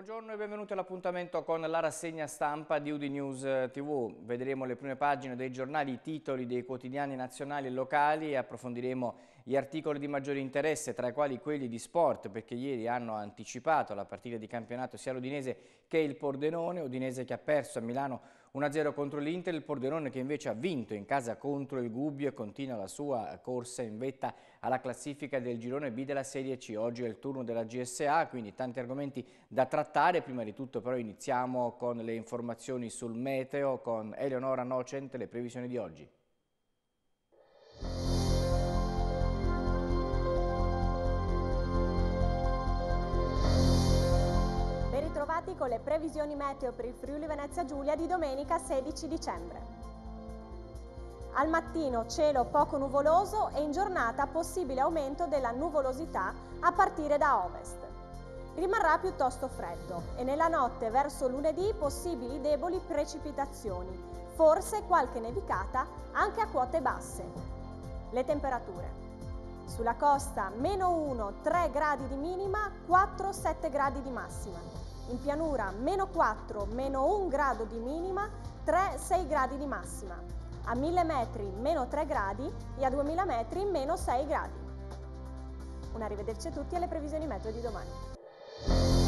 Buongiorno e benvenuti all'appuntamento con la rassegna stampa di Udi News eh, TV. Vedremo le prime pagine dei giornali, i titoli dei quotidiani nazionali e locali e approfondiremo gli articoli di maggiore interesse, tra i quali quelli di sport, perché ieri hanno anticipato la partita di campionato sia l'Udinese che il Pordenone, Udinese che ha perso a Milano 1-0 contro l'Inter, il Pordenone che invece ha vinto in casa contro il Gubbio e continua la sua corsa in vetta alla classifica del girone B della Serie C. Oggi è il turno della GSA, quindi tanti argomenti da trattare. Prima di tutto però iniziamo con le informazioni sul meteo con Eleonora Nocent, le previsioni di oggi. ritrovati con le previsioni meteo per il Friuli Venezia Giulia di domenica 16 dicembre. Al mattino cielo poco nuvoloso e in giornata possibile aumento della nuvolosità a partire da ovest. Rimarrà piuttosto freddo e nella notte verso lunedì possibili deboli precipitazioni, forse qualche nevicata anche a quote basse. Le temperature. Sulla costa meno 1, 3 gradi di minima, 4, 7 gradi di massima in pianura meno 4, meno 1 grado di minima, 3, 6 gradi di massima, a 1000 metri meno 3 gradi e a 2000 metri meno 6 gradi. Un arrivederci a tutti alle previsioni meteo di domani.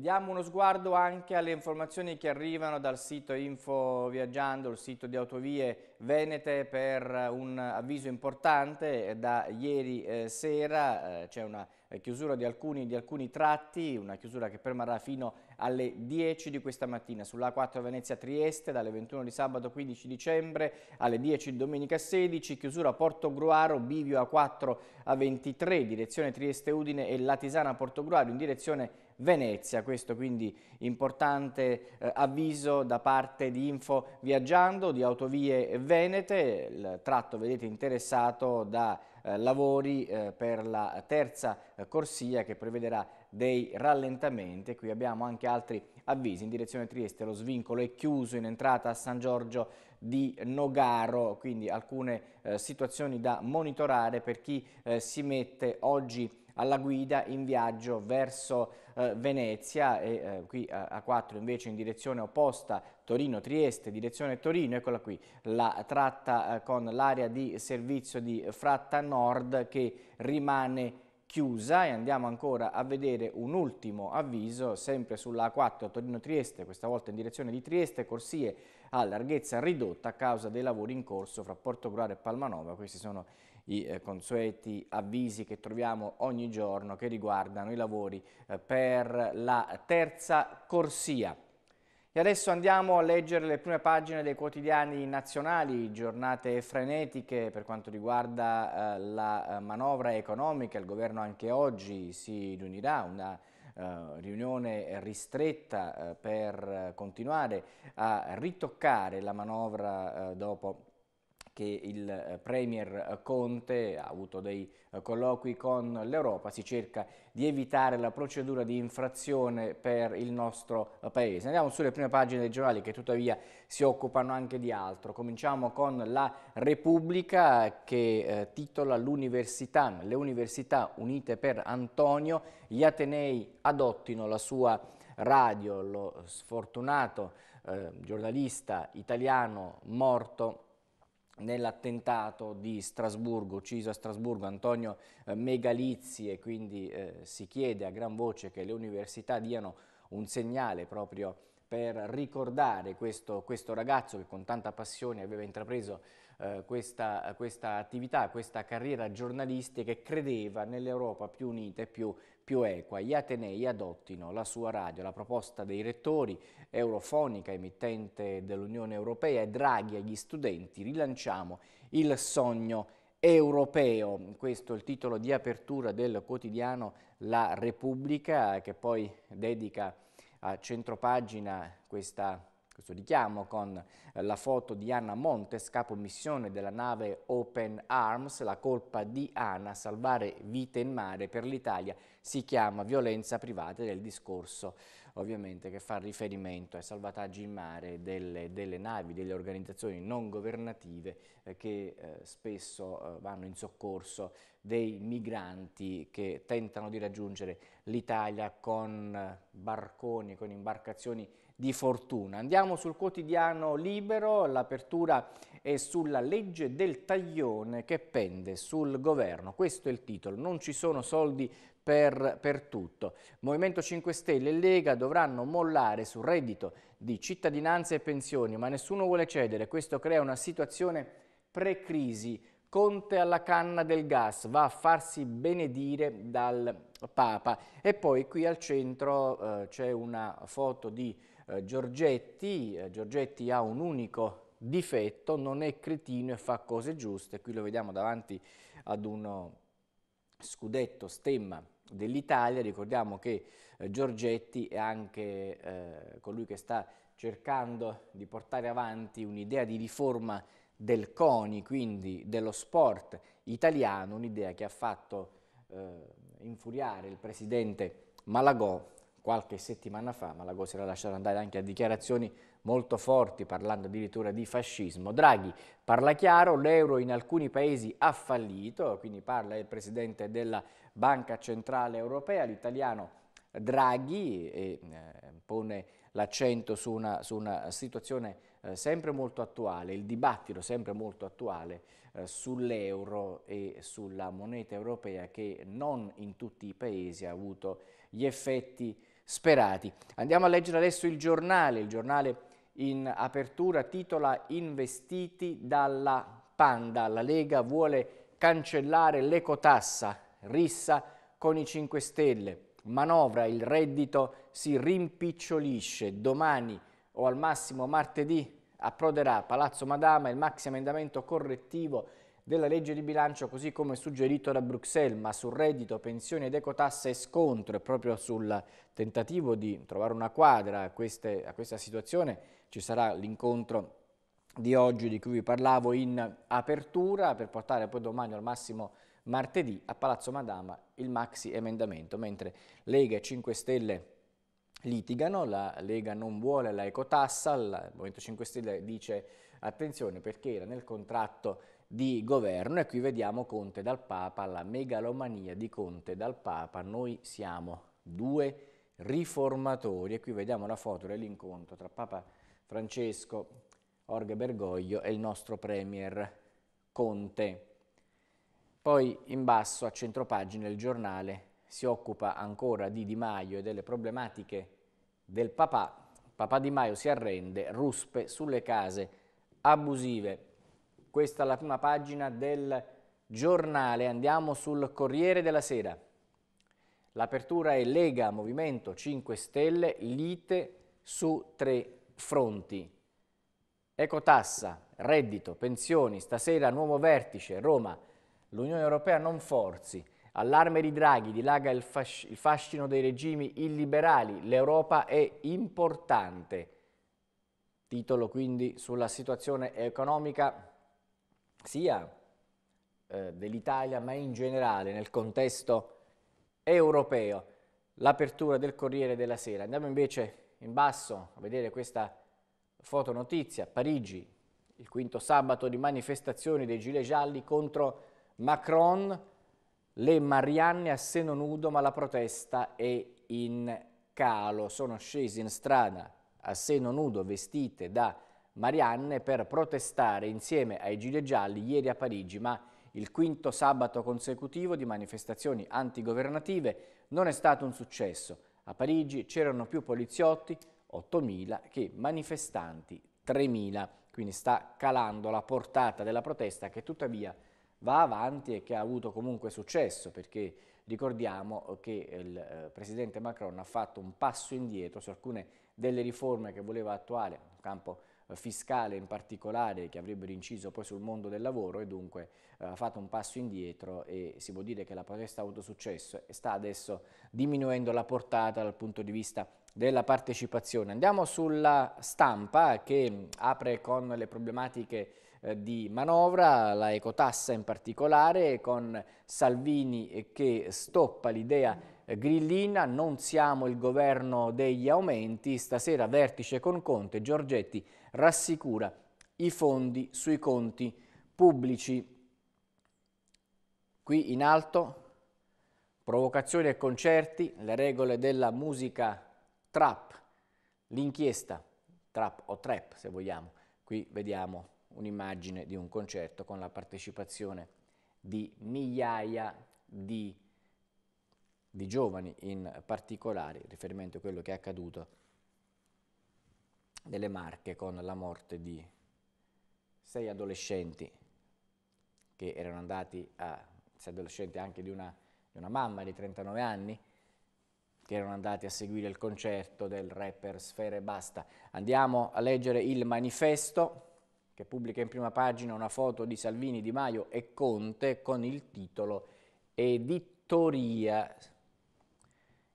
diamo uno sguardo anche alle informazioni che arrivano dal sito Info Viaggiando, il sito di Autovie Venete per un avviso importante. Da ieri eh, sera eh, c'è una eh, chiusura di alcuni, di alcuni, tratti, una chiusura che permarrà fino alle 10 di questa mattina sull'A4 Venezia-Trieste dalle 21 di sabato 15 dicembre alle 10 di domenica 16, chiusura Porto Gruaro, Bivio A4 a 23, direzione Trieste-Udine e Latisana Porto Gruaro in direzione Venezia, questo quindi importante eh, avviso da parte di Info Viaggiando, di Autovie Venete, il tratto vedete interessato da eh, lavori eh, per la terza eh, corsia che prevederà dei rallentamenti. Qui abbiamo anche altri avvisi in direzione Trieste, lo svincolo è chiuso in entrata a San Giorgio di Nogaro, quindi alcune eh, situazioni da monitorare per chi eh, si mette oggi alla guida in viaggio verso eh, Venezia e eh, qui a 4 invece in direzione opposta Torino-Trieste, direzione Torino, eccola qui, la tratta eh, con l'area di servizio di Fratta Nord che rimane chiusa e andiamo ancora a vedere un ultimo avviso sempre sulla A4 Torino-Trieste, questa volta in direzione di Trieste, corsie a larghezza ridotta a causa dei lavori in corso fra Porto Curare e Palmanova, questi sono i eh, consueti avvisi che troviamo ogni giorno che riguardano i lavori eh, per la terza corsia. E adesso andiamo a leggere le prime pagine dei quotidiani nazionali, giornate frenetiche per quanto riguarda eh, la eh, manovra economica, il governo anche oggi si riunirà, una eh, riunione ristretta eh, per continuare a ritoccare la manovra eh, dopo che il eh, Premier Conte ha avuto dei eh, colloqui con l'Europa, si cerca di evitare la procedura di infrazione per il nostro eh, Paese. Andiamo sulle prime pagine dei giornali che tuttavia si occupano anche di altro. Cominciamo con la Repubblica che titola l'università, le università unite per Antonio, gli Atenei adottino la sua radio, lo sfortunato eh, giornalista italiano morto nell'attentato di Strasburgo, ucciso a Strasburgo Antonio eh, Megalizzi e quindi eh, si chiede a gran voce che le università diano un segnale proprio per ricordare questo, questo ragazzo che con tanta passione aveva intrapreso eh, questa, questa, attività, questa carriera giornalistica e credeva nell'Europa più unita e più, più equa. Gli Atenei adottino la sua radio, la proposta dei rettori, Eurofonica, emittente dell'Unione Europea, e Draghi agli studenti, rilanciamo il sogno europeo. Questo è il titolo di apertura del quotidiano La Repubblica che poi dedica a centropagina questa questo richiamo con eh, la foto di Anna Montes, capo missione della nave Open Arms, la colpa di Anna, salvare vite in mare per l'Italia, si chiama violenza privata del discorso ovviamente che fa riferimento ai salvataggi in mare delle, delle navi, delle organizzazioni non governative eh, che eh, spesso eh, vanno in soccorso dei migranti che tentano di raggiungere l'Italia con eh, barconi, con imbarcazioni di fortuna. Andiamo sul quotidiano libero, l'apertura è sulla legge del taglione che pende sul governo. Questo è il titolo, non ci sono soldi per, per tutto. Movimento 5 Stelle e Lega dovranno mollare sul reddito di cittadinanza e pensioni, ma nessuno vuole cedere. Questo crea una situazione pre-crisi. Conte alla canna del gas, va a farsi benedire dal Papa. E poi qui al centro eh, c'è una foto di eh, Giorgetti, eh, Giorgetti ha un unico difetto, non è cretino e fa cose giuste, qui lo vediamo davanti ad uno eh, scudetto stemma dell'Italia, ricordiamo che eh, Giorgetti è anche eh, colui che sta cercando di portare avanti un'idea di riforma del CONI, quindi dello sport italiano, un'idea che ha fatto eh, infuriare il presidente Malagò qualche settimana fa, ma la cosa era lasciata andare anche a dichiarazioni molto forti, parlando addirittura di fascismo. Draghi parla chiaro, l'euro in alcuni paesi ha fallito, quindi parla il presidente della Banca Centrale Europea, l'italiano Draghi, e eh, pone l'accento su, su una, situazione eh, sempre molto attuale, il dibattito sempre molto attuale eh, sull'euro e sulla moneta europea che non in tutti i paesi ha avuto gli effetti sperati. Andiamo a leggere adesso il giornale, il giornale in apertura titola Investiti dalla Panda, la Lega vuole cancellare l'ecotassa, rissa con i 5 Stelle, manovra, il reddito si rimpicciolisce, domani o al massimo martedì approderà Palazzo Madama il maxi emendamento correttivo della legge di bilancio così come suggerito da Bruxelles, ma sul reddito, pensioni ed ecotasse e scontro e proprio sul tentativo di trovare una quadra a, queste, a questa situazione ci sarà l'incontro di oggi di cui vi parlavo in apertura per portare poi domani al massimo martedì a Palazzo Madama il maxi emendamento, mentre Lega e 5 Stelle litigano, la Lega non vuole la ecotassa, il Movimento 5 Stelle dice attenzione perché era nel contratto di governo e qui vediamo Conte dal Papa, la megalomania di Conte dal Papa, noi siamo due riformatori e qui vediamo la foto dell'incontro tra Papa Francesco, Orga Bergoglio e il nostro Premier Conte. Poi in basso a centropagina il giornale si occupa ancora di Di Maio e delle problematiche del papà. Papà Di Maio si arrende, ruspe sulle case abusive. Questa è la prima pagina del giornale. Andiamo sul Corriere della Sera. L'apertura è Lega, Movimento 5 Stelle, lite su tre fronti. Ecotassa, reddito, pensioni, stasera nuovo vertice, Roma, l'Unione Europea non forzi. Allarme di Draghi, dilaga il, fasc il fascino dei regimi illiberali, l'Europa è importante. Titolo quindi sulla situazione economica sia eh, dell'Italia, ma in generale nel contesto europeo, l'apertura del Corriere della Sera. Andiamo invece in basso a vedere questa fotonotizia. Parigi, il quinto sabato di manifestazioni dei gilet gialli contro Macron, le Marianne a seno nudo, ma la protesta è in calo. Sono scesi in strada a seno nudo, vestite da Marianne per protestare insieme ai Gilet Gialli ieri a Parigi, ma il quinto sabato consecutivo di manifestazioni antigovernative non è stato un successo. A Parigi c'erano più poliziotti, 8.000, che manifestanti, 3.000. Quindi sta calando la portata della protesta che tuttavia va avanti e che ha avuto comunque successo perché ricordiamo che il eh, Presidente Macron ha fatto un passo indietro su alcune delle riforme che voleva attuare nel campo fiscale in particolare che avrebbero inciso poi sul mondo del lavoro e dunque eh, ha fatto un passo indietro e si può dire che la protesta ha avuto successo e sta adesso diminuendo la portata dal punto di vista della partecipazione. Andiamo sulla stampa che apre con le problematiche eh, di manovra, la ecotassa in particolare, con Salvini che stoppa l'idea grillina, non siamo il governo degli aumenti, stasera vertice con Conte, Giorgetti rassicura i fondi sui conti pubblici. Qui in alto provocazioni e concerti, le regole della musica trap, l'inchiesta trap o trap se vogliamo. Qui vediamo un'immagine di un concerto con la partecipazione di migliaia di di giovani in particolare, riferimento a quello che è accaduto nelle Marche con la morte di sei adolescenti che erano andati a, sei adolescenti anche di una, di una mamma di 39 anni, che erano andati a seguire il concerto del rapper Sfere Basta. Andiamo a leggere il manifesto che pubblica in prima pagina una foto di Salvini, Di Maio e Conte con il titolo Editoria.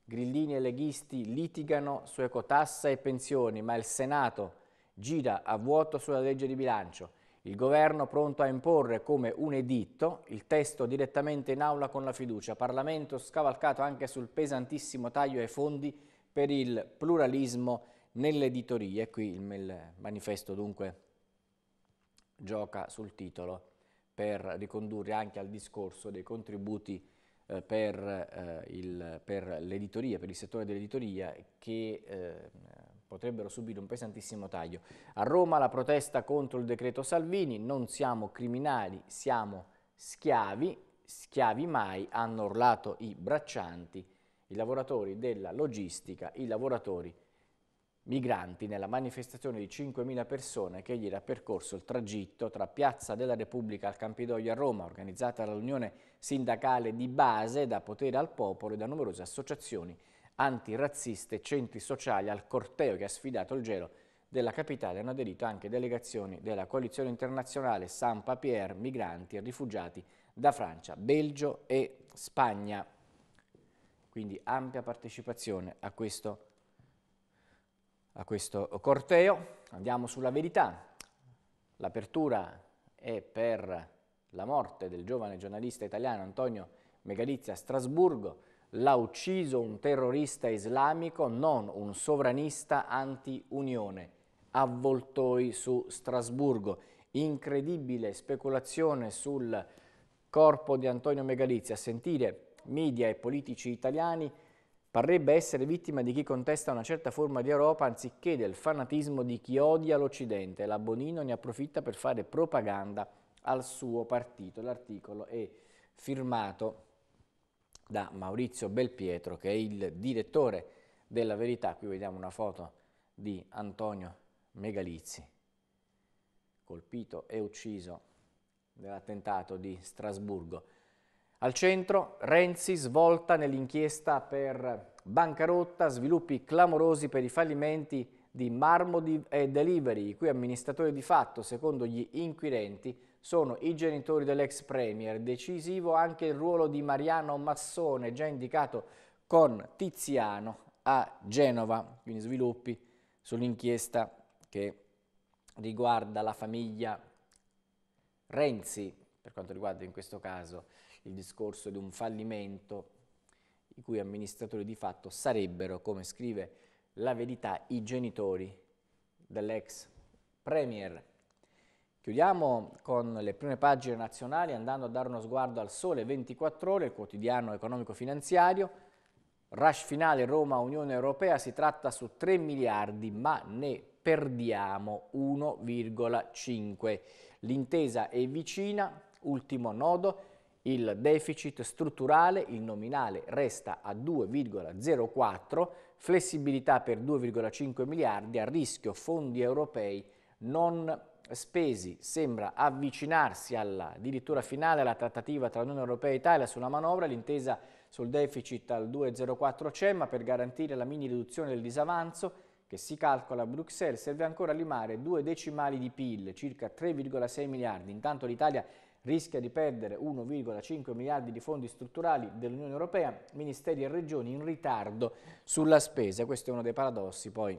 Grillini e leghisti litigano su ecotassa e pensioni, ma il Senato gira a vuoto sulla legge di bilancio. Il governo pronto a imporre come un editto il testo direttamente in aula con la fiducia. Parlamento scavalcato anche sul pesantissimo taglio ai fondi per il pluralismo nell'editoria. E qui il manifesto dunque gioca sul titolo per ricondurre anche al discorso dei contributi eh, per, eh, il, per l'editoria, per il settore dell'editoria che eh, potrebbero subire un pesantissimo taglio. A Roma la protesta contro il decreto Salvini, non siamo criminali, siamo schiavi, schiavi mai, hanno urlato i braccianti, i lavoratori della logistica, i lavoratori migranti nella manifestazione di 5.000 persone che ieri ha percorso il tragitto tra Piazza della Repubblica al Campidoglio a Roma, organizzata dall'Unione Europea, sindacale di base da potere al popolo e da numerose associazioni antirazziste e centri sociali al corteo che ha sfidato il gelo della capitale hanno aderito anche delegazioni della coalizione internazionale San Papier, migranti e rifugiati da Francia, Belgio e Spagna. Quindi ampia partecipazione a questo, a questo corteo. Andiamo sulla verità. L'apertura è per la morte del giovane giornalista italiano Antonio Megalizzi a Strasburgo, l'ha ucciso un terrorista islamico, non un sovranista anti-Unione. Avvoltoi su Strasburgo. Incredibile speculazione sul corpo di Antonio Megalizzi. A sentire media e politici italiani parrebbe essere vittima di chi contesta una certa forma di Europa anziché del fanatismo di chi odia l'Occidente. La Bonino ne approfitta per fare propaganda al suo partito. L'articolo è firmato da Maurizio Belpietro che è il direttore della Verità. Qui vediamo una foto di Antonio Megalizzi, colpito e ucciso nell'attentato di Strasburgo. Al centro Renzi svolta nell'inchiesta per bancarotta, sviluppi clamorosi per i fallimenti di Marmo e Delivery, i cui amministratori di fatto, secondo gli inquirenti, sono i genitori dell'ex premier. Decisivo anche il ruolo di Mariano Massone, già indicato con Tiziano a Genova, quindi sviluppi sull'inchiesta che riguarda la famiglia Renzi, per quanto riguarda in questo caso il discorso di un fallimento i cui amministratori di fatto sarebbero, come scrive la verità, i genitori dell'ex premier. Chiudiamo con le prime pagine nazionali andando a dare uno sguardo al Sole 24 Ore, il quotidiano economico-finanziario. Rush finale Roma-Unione Europea si tratta su 3 miliardi ma ne perdiamo 1,5. L'intesa è vicina, ultimo nodo, il deficit strutturale, il nominale resta a 2,04, flessibilità per 2,5 miliardi, a rischio fondi europei non Spesi sembra avvicinarsi alla, addirittura finale alla trattativa tra Unione Europea e Italia sulla manovra, l'intesa sul deficit al 2,04 ma per garantire la mini riduzione del disavanzo che si calcola a Bruxelles serve ancora limare due decimali di PIL, circa 3,6 miliardi. Intanto l'Italia rischia di perdere 1,5 miliardi di fondi strutturali dell'Unione Europea, ministeri e regioni in ritardo sulla spesa. Questo è uno dei paradossi poi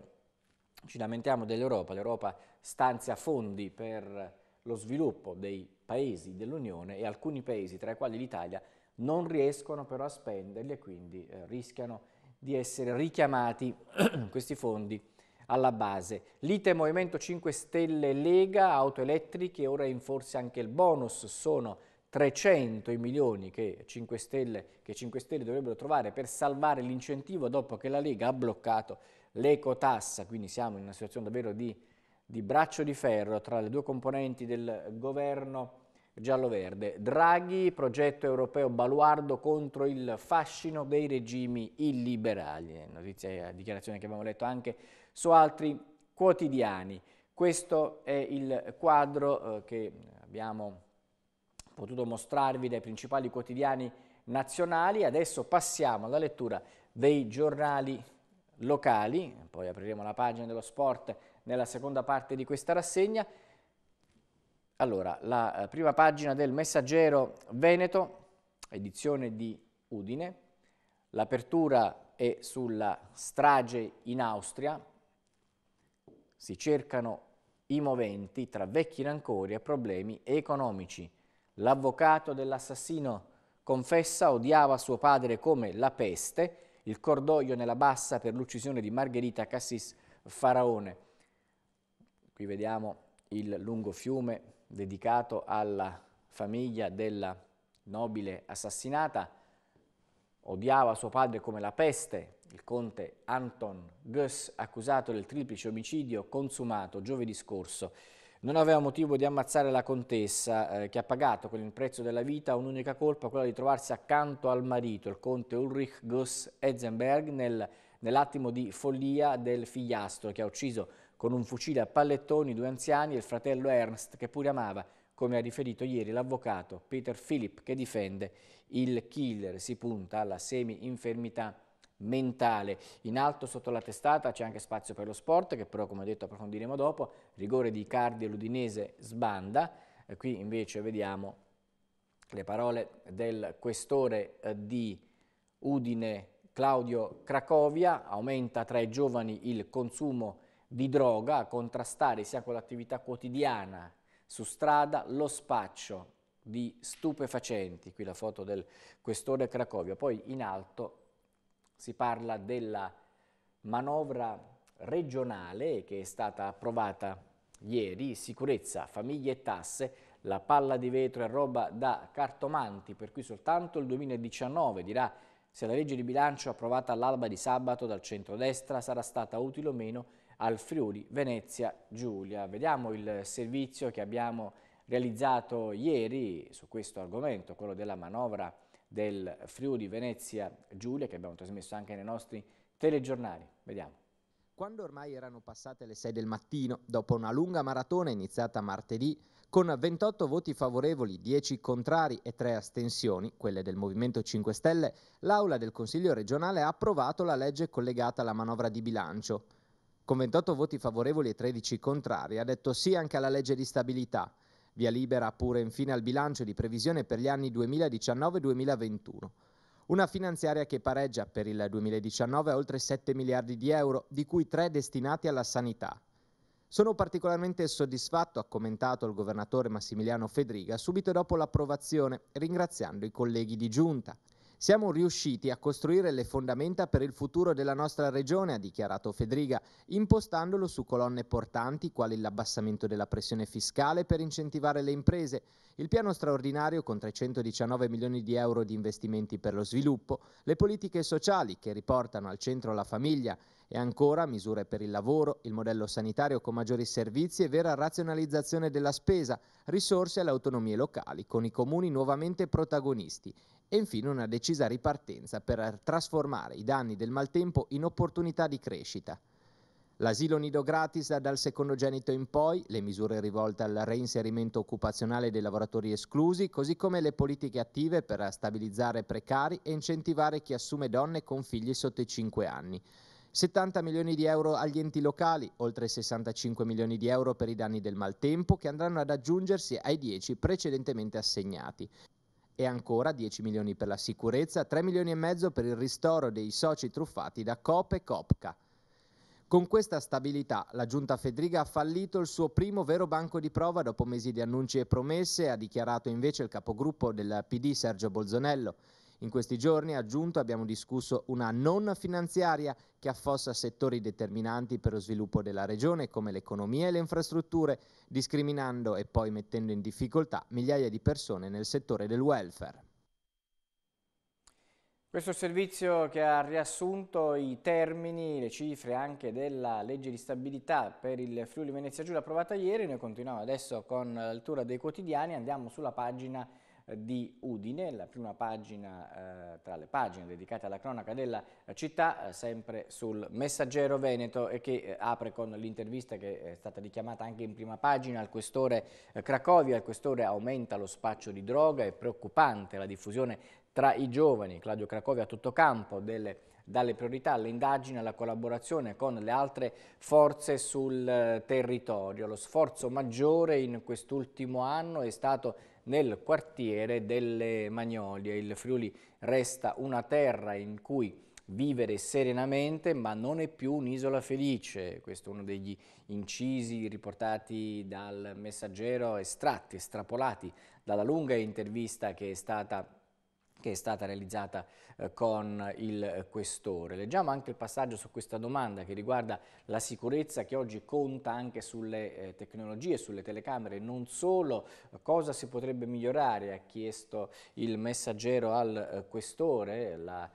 ci lamentiamo dell'Europa, l'Europa stanzia fondi per lo sviluppo dei paesi dell'Unione e alcuni paesi, tra i quali l'Italia, non riescono però a spenderli e quindi eh, rischiano di essere richiamati questi fondi alla base. Lite Movimento 5 Stelle Lega, auto elettriche, ora in forse anche il bonus, sono 300 i milioni che 5 Stelle, che 5 Stelle dovrebbero trovare per salvare l'incentivo dopo che la Lega ha bloccato l'ecotassa, quindi siamo in una situazione davvero di, di braccio di ferro tra le due componenti del governo giallo-verde. Draghi, progetto europeo baluardo contro il fascino dei regimi illiberali. Notizia e dichiarazione che abbiamo letto anche su altri quotidiani. Questo è il quadro eh, che abbiamo potuto mostrarvi dai principali quotidiani nazionali. Adesso passiamo alla lettura dei giornali locali, poi apriremo la pagina dello sport nella seconda parte di questa rassegna. Allora, la eh, prima pagina del Messaggero Veneto, edizione di Udine. L'apertura è sulla strage in Austria. Si cercano i moventi tra vecchi rancori e problemi economici. L'avvocato dell'assassino confessa odiava suo padre come la peste, il cordoglio nella bassa per l'uccisione di Margherita Cassis Faraone. Qui vediamo il lungo fiume dedicato alla famiglia della nobile assassinata. Odiava suo padre come la peste, il conte Anton Goess, accusato del triplice omicidio consumato giovedì scorso non aveva motivo di ammazzare la contessa, eh, che ha pagato con il prezzo della vita un'unica colpa, quella di trovarsi accanto al marito, il conte Ulrich Goss Ezenberg, nel, nell'attimo di follia del figliastro, che ha ucciso con un fucile a pallettoni due anziani e il fratello Ernst, che pure amava, come ha riferito ieri l'avvocato Peter Philip, che difende il killer. Si punta alla semi-infermità mentale. In alto sotto la testata c'è anche spazio per lo sport, che però come ho detto approfondiremo dopo, rigore di Cardi e l'Udinese sbanda, e eh, qui invece vediamo le parole del questore eh, di Udine Claudio Cracovia, aumenta tra i giovani il consumo di droga, a contrastare sia con l'attività quotidiana su strada lo spaccio di stupefacenti, qui la foto del questore Cracovia, poi in alto si parla della manovra regionale che è stata approvata ieri, sicurezza, famiglie e tasse, la palla di vetro è roba da cartomanti, per cui soltanto il 2019 dirà se la legge di bilancio approvata all'alba di sabato dal centrodestra sarà stata utile o meno al Friuli Venezia Giulia. Vediamo il servizio che abbiamo realizzato ieri su questo argomento, quello della manovra del Friuli Venezia Giulia che abbiamo trasmesso anche nei nostri telegiornali. Vediamo. Quando ormai erano passate le 6 del mattino, dopo una lunga maratona iniziata martedì, con 28 voti favorevoli, 10 contrari e 3 astensioni, quelle del Movimento 5 Stelle, l'Aula del Consiglio regionale ha approvato la legge collegata alla manovra di bilancio. Con 28 voti favorevoli e 13 contrari ha detto sì anche alla legge di stabilità. Via libera pure infine al bilancio di previsione per gli anni 2019-2021. Una finanziaria che pareggia per il 2019 a oltre 7 miliardi di euro, di cui 3 destinati alla sanità. Sono particolarmente soddisfatto, ha commentato il governatore Massimiliano Fedriga subito dopo l'approvazione, ringraziando i colleghi di giunta. Siamo riusciti a costruire le fondamenta per il futuro della nostra regione, ha dichiarato Fedriga, impostandolo su colonne portanti quali l'abbassamento della pressione fiscale per incentivare le imprese, il piano straordinario con 319 milioni di euro di investimenti per lo sviluppo, le politiche sociali che riportano al centro la famiglia e ancora misure per il lavoro, il modello sanitario con maggiori servizi e vera razionalizzazione della spesa, risorse alle autonomie locali con i comuni nuovamente protagonisti e infine una decisa ripartenza per trasformare i danni del maltempo in opportunità di crescita. L'asilo nido gratis dal secondogenito in poi, le misure rivolte al reinserimento occupazionale dei lavoratori esclusi, così come le politiche attive per stabilizzare precari e incentivare chi assume donne con figli sotto i 5 anni. 70 milioni di euro agli enti locali, oltre 65 milioni di euro per i danni del maltempo che andranno ad aggiungersi ai 10 precedentemente assegnati e ancora 10 milioni per la sicurezza, 3 milioni e mezzo per il ristoro dei soci truffati da Coop e Copca. Con questa stabilità la giunta Fedriga ha fallito il suo primo vero banco di prova dopo mesi di annunci e promesse, ha dichiarato invece il capogruppo del PD Sergio Bolzonello. In questi giorni, aggiunto, abbiamo discusso una non finanziaria che affossa settori determinanti per lo sviluppo della regione come l'economia e le infrastrutture, discriminando e poi mettendo in difficoltà migliaia di persone nel settore del welfare. Questo servizio che ha riassunto i termini, le cifre anche della legge di stabilità per il Friuli Venezia Giulia approvata ieri, noi continuiamo adesso con la dei quotidiani, andiamo sulla pagina di Udine, la prima pagina eh, tra le pagine dedicate alla cronaca della eh, città, eh, sempre sul Messaggero Veneto e che eh, apre con l'intervista che è stata richiamata anche in prima pagina al questore Cracovia, il questore aumenta lo spaccio di droga, è preoccupante la diffusione tra i giovani, Claudio Cracovia a tutto campo, delle dalle priorità alle indagini alla collaborazione con le altre forze sul territorio. Lo sforzo maggiore in quest'ultimo anno è stato nel quartiere delle Magnolie. Il Friuli resta una terra in cui vivere serenamente ma non è più un'isola felice. Questo è uno degli incisi riportati dal messaggero estratti, estrapolati dalla lunga intervista che è stata che è stata realizzata eh, con il questore. Leggiamo anche il passaggio su questa domanda che riguarda la sicurezza che oggi conta anche sulle eh, tecnologie, sulle telecamere, non solo eh, cosa si potrebbe migliorare, ha chiesto il messaggero al questore, la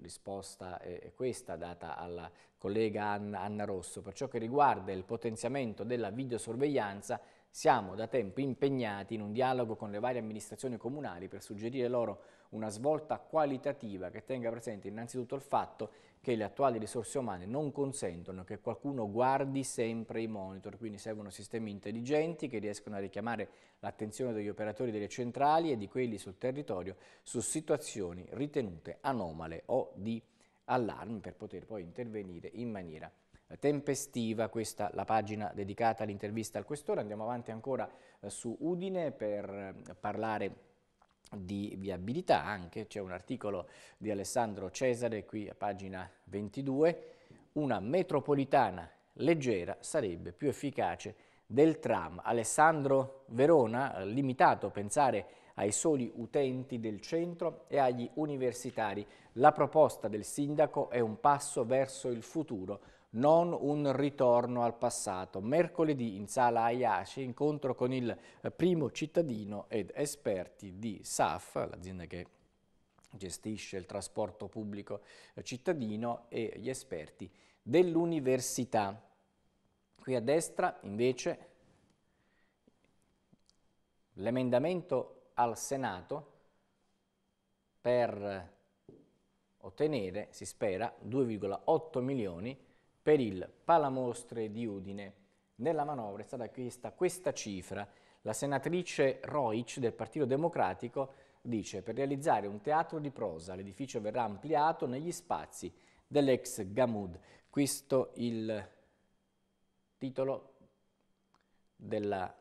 risposta è questa data alla collega Anna Rosso. Per ciò che riguarda il potenziamento della videosorveglianza siamo da tempo impegnati in un dialogo con le varie amministrazioni comunali per suggerire loro una svolta qualitativa che tenga presente innanzitutto il fatto che le attuali risorse umane non consentono che qualcuno guardi sempre i monitor, quindi servono sistemi intelligenti che riescono a richiamare l'attenzione degli operatori delle centrali e di quelli sul territorio su situazioni ritenute anomale o di allarmi per poter poi intervenire in maniera tempestiva, questa la pagina dedicata all'intervista al questore. Andiamo avanti ancora eh, su Udine per eh, parlare di viabilità anche, c'è un articolo di Alessandro Cesare qui a pagina 22, una metropolitana leggera sarebbe più efficace del tram. Alessandro Verona, eh, limitato a pensare ai soli utenti del centro e agli universitari. La proposta del sindaco è un passo verso il futuro non un ritorno al passato. Mercoledì in sala Aiace incontro con il primo cittadino ed esperti di SAF, l'azienda che gestisce il trasporto pubblico cittadino e gli esperti dell'università. Qui a destra invece l'emendamento al Senato per ottenere, si spera, 2,8 milioni di per il Palamostre di Udine. Nella manovra è stata chiesta questa cifra. La senatrice Roic del Partito Democratico dice per realizzare un teatro di prosa l'edificio verrà ampliato negli spazi dell'ex Gamud. Questo il titolo dell'articolo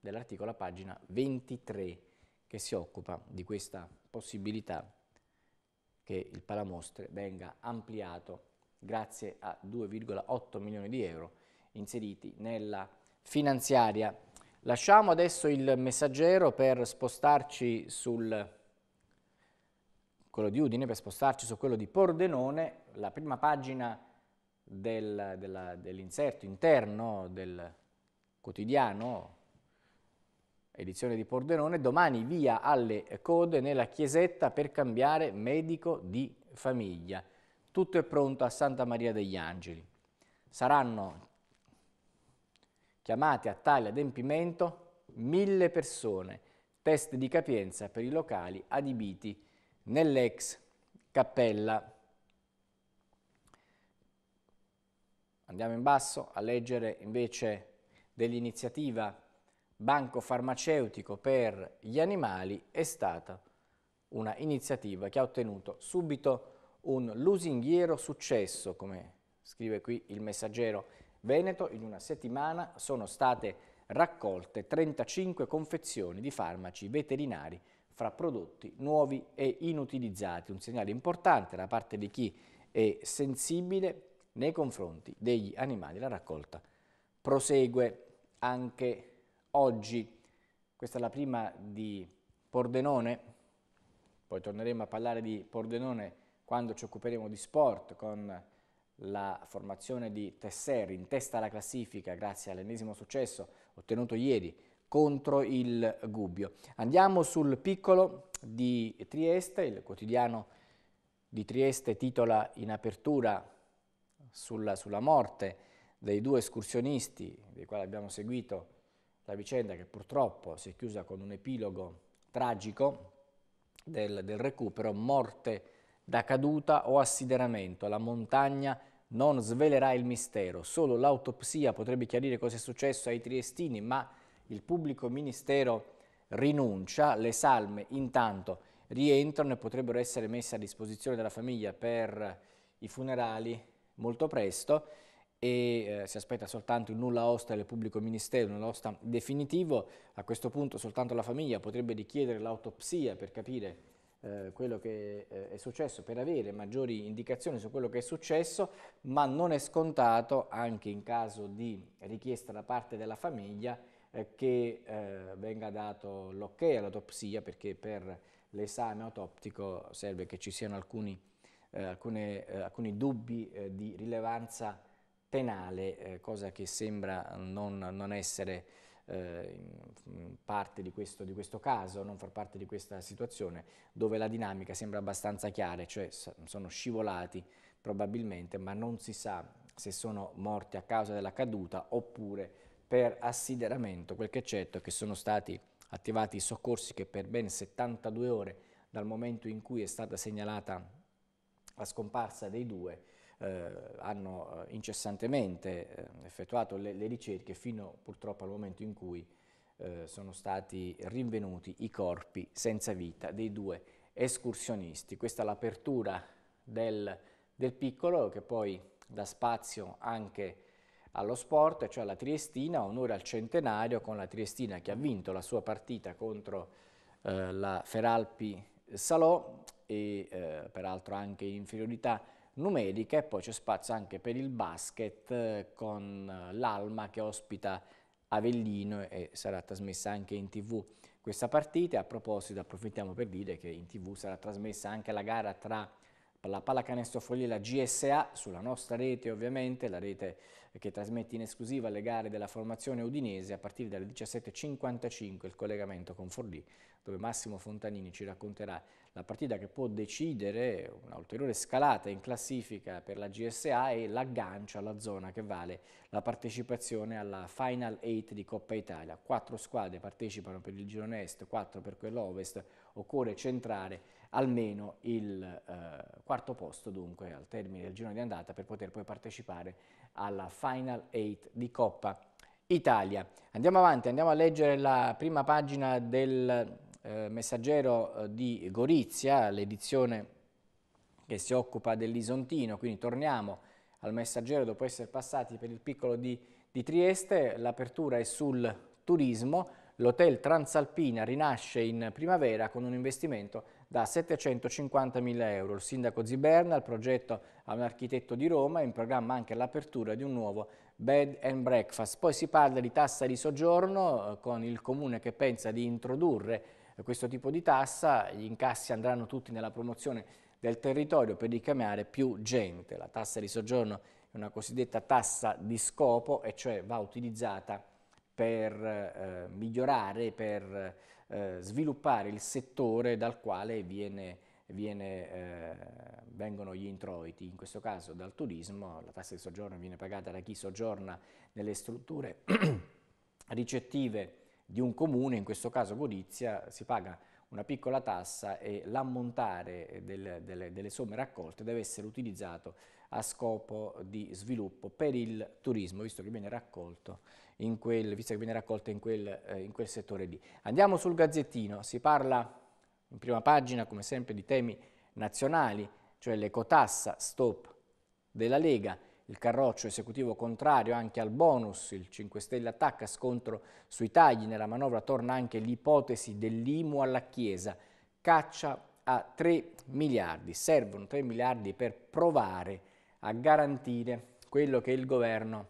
dell a pagina 23 che si occupa di questa possibilità che il palamostre venga ampliato grazie a 2,8 milioni di euro inseriti nella finanziaria. Lasciamo adesso il messaggero per spostarci sul quello di Udine, per spostarci su quello di Pordenone, la prima pagina del, dell'inserto dell interno del quotidiano edizione di Pordenone, domani via alle code nella chiesetta per cambiare medico di famiglia. Tutto è pronto a Santa Maria degli Angeli. Saranno chiamate a tale adempimento mille persone, test di capienza per i locali adibiti nell'ex cappella. Andiamo in basso a leggere invece dell'iniziativa Banco Farmaceutico per gli Animali è stata una iniziativa che ha ottenuto subito un lusinghiero successo, come scrive qui il messaggero Veneto, in una settimana sono state raccolte 35 confezioni di farmaci veterinari fra prodotti nuovi e inutilizzati, un segnale importante da parte di chi è sensibile nei confronti degli animali. La raccolta prosegue anche oggi. Questa è la prima di Pordenone, poi torneremo a parlare di Pordenone quando ci occuperemo di sport con la formazione di Tesser in testa alla classifica grazie all'ennesimo successo ottenuto ieri contro il Gubbio. Andiamo sul piccolo di Trieste, il quotidiano di Trieste titola in apertura sulla, sulla morte dei due escursionisti dei quali abbiamo seguito la vicenda che purtroppo si è chiusa con un epilogo tragico del, del recupero, morte da caduta o assideramento. La montagna non svelerà il mistero, solo l'autopsia potrebbe chiarire cosa è successo ai triestini, ma il pubblico ministero rinuncia, le salme intanto rientrano e potrebbero essere messe a disposizione della famiglia per i funerali molto presto e eh, si aspetta soltanto il nulla osta del pubblico ministero, nulla osta definitivo, a questo punto soltanto la famiglia potrebbe richiedere l'autopsia per capire eh, quello che eh, è successo, per avere maggiori indicazioni su quello che è successo, ma non è scontato anche in caso di richiesta da parte della famiglia eh, che eh, venga dato l'ok ok all'autopsia perché per l'esame autoptico serve che ci siano alcuni, eh, alcune, eh, alcuni dubbi di rilevanza penale, cosa che sembra non, non essere eh, parte di questo, di questo, caso, non far parte di questa situazione dove la dinamica sembra abbastanza chiara, cioè sono scivolati probabilmente, ma non si sa se sono morti a causa della caduta oppure per assideramento. Quel che è certo è che sono stati attivati i soccorsi che per ben 72 ore dal momento in cui è stata segnalata la scomparsa dei due eh, hanno eh, incessantemente eh, effettuato le, le, ricerche fino purtroppo al momento in cui eh, sono stati rinvenuti i corpi senza vita dei due escursionisti. Questa è l'apertura del, del piccolo che poi dà spazio anche allo sport, cioè alla Triestina, onore al centenario con la Triestina che ha vinto la sua partita contro eh, la Feralpi Salò e eh, peraltro anche in inferiorità numerica e poi c'è spazio anche per il basket eh, con eh, l'Alma che ospita Avellino e sarà trasmessa anche in tv questa partita. A proposito approfittiamo per dire che in tv sarà trasmessa anche la gara tra la pallacanestro Folli, la GSA, sulla nostra rete ovviamente, la rete che trasmette in esclusiva le gare della formazione udinese a partire dalle 17.55, il collegamento con Forlì, dove Massimo Fontanini ci racconterà la partita che può decidere un'ulteriore scalata in classifica per la GSA e l'aggancio alla zona che vale la partecipazione alla Final 8 di Coppa Italia. Quattro squadre partecipano per il girone est, quattro per quello ovest, occorre centrare almeno il eh, quarto posto dunque al termine del giro di andata per poter poi partecipare alla Final 8 di Coppa Italia. Andiamo avanti, andiamo a leggere la prima pagina del eh, Messaggero eh, di Gorizia, l'edizione che si occupa dell'Isontino, quindi torniamo al Messaggero dopo essere passati per il piccolo di, di Trieste, l'apertura è sul turismo, l'hotel Transalpina rinasce in primavera con un investimento da 750.000 euro. Il sindaco Ziberna, il progetto a un architetto di Roma, è in programma anche l'apertura di un nuovo bed and breakfast. Poi si parla di tassa di soggiorno eh, con il comune che pensa di introdurre eh, questo tipo di tassa, gli incassi andranno tutti nella promozione del territorio per ricamare più gente. La tassa di soggiorno è una cosiddetta tassa di scopo e cioè va utilizzata per eh, migliorare, per eh, eh, sviluppare il settore dal quale viene, viene, eh, vengono gli introiti, in questo caso dal turismo, la tassa di soggiorno viene pagata da chi soggiorna nelle strutture ricettive di un comune, in questo caso Gorizia, si paga una piccola tassa e l'ammontare del, delle, delle somme raccolte deve essere utilizzato a scopo di sviluppo per il turismo, visto che viene, quel, visto che viene raccolta in quel, eh, in quel settore lì. Andiamo sul Gazzettino, si parla in prima pagina come sempre di temi nazionali, cioè l'ecotassa stop della Lega, il carroccio esecutivo contrario anche al bonus, il 5 Stelle attacca scontro sui tagli, nella manovra torna anche l'ipotesi dell'IMU alla Chiesa, caccia a 3 miliardi, servono 3 miliardi per provare a garantire quello che il governo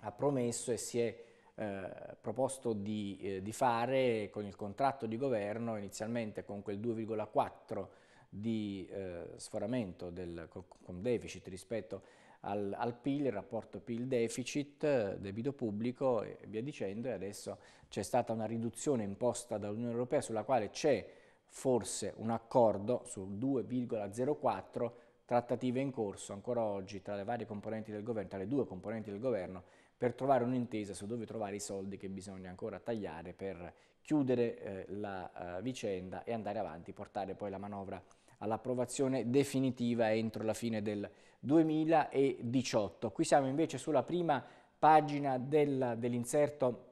ha promesso e si è eh, proposto di, eh, di, fare con il contratto di governo inizialmente con quel 2,4 di eh, sforamento del, con deficit rispetto al, al PIL, il rapporto PIL deficit, eh, debito pubblico e via dicendo e adesso c'è stata una riduzione imposta dall'Unione Europea sulla quale c'è forse un accordo sul 2,04 trattative in corso ancora oggi tra le varie componenti del governo, tra le due componenti del governo, per trovare un'intesa su dove trovare i soldi che bisogna ancora tagliare per chiudere eh, la eh, vicenda e andare avanti, portare poi la manovra all'approvazione definitiva entro la fine del 2018. Qui siamo invece sulla prima pagina del, dell'inserto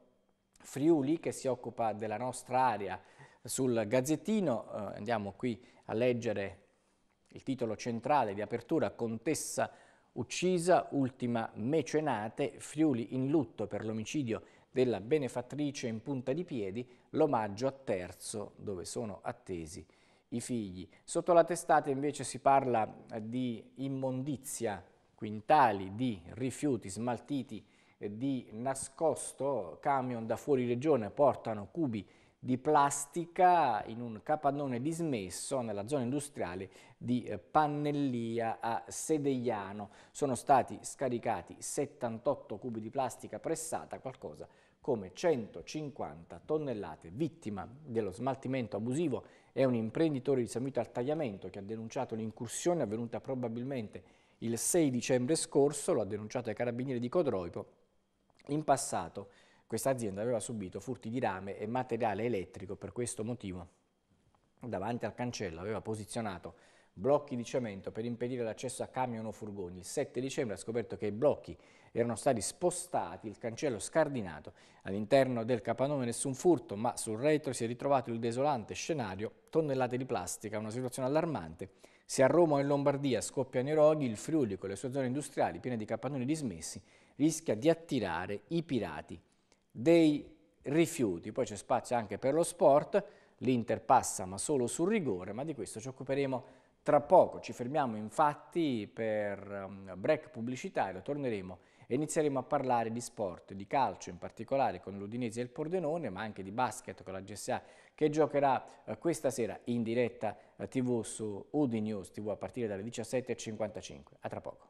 Friuli che si occupa della nostra area sul Gazzettino, eh, andiamo qui a leggere il titolo centrale di apertura Contessa uccisa, ultima mecenate, Friuli in lutto per l'omicidio della benefattrice in punta di piedi, l'omaggio a terzo dove sono attesi i figli. Sotto la testata invece si parla eh, di immondizia, quintali di rifiuti smaltiti eh, di nascosto, camion da fuori regione portano cubi di plastica in un capannone dismesso nella zona industriale di eh, Pannellia a Sedegliano. Sono stati scaricati 78 cubi di plastica pressata, qualcosa come 150 tonnellate. Vittima dello smaltimento abusivo è un imprenditore di San Vito al Tagliamento che ha denunciato l'incursione avvenuta probabilmente il 6 dicembre scorso, lo ha denunciato ai carabinieri di Codroipo. In passato questa azienda aveva subito furti di rame e materiale elettrico per questo motivo. Davanti al cancello aveva posizionato blocchi di cemento per impedire l'accesso a camion o furgoni. Il 7 dicembre ha scoperto che i blocchi erano stati spostati, il cancello scardinato. All'interno del capannone nessun furto, ma sul retro si è ritrovato il desolante scenario, tonnellate di plastica, una situazione allarmante. Se a Roma o in Lombardia scoppiano i roghi, il Friuli con le sue zone industriali piene di capannoni dismessi rischia di attirare i pirati dei rifiuti, poi c'è spazio anche per lo sport, l'Inter passa ma solo sul rigore, ma di questo ci occuperemo tra poco. Ci fermiamo infatti per un um, break pubblicitario, torneremo e inizieremo a parlare di sport, di calcio in particolare con l'Udinese e il Pordenone, ma anche di basket con la GSA che giocherà eh, questa sera in diretta eh, TV su UdiNews TV a partire dalle 17.55. A tra poco.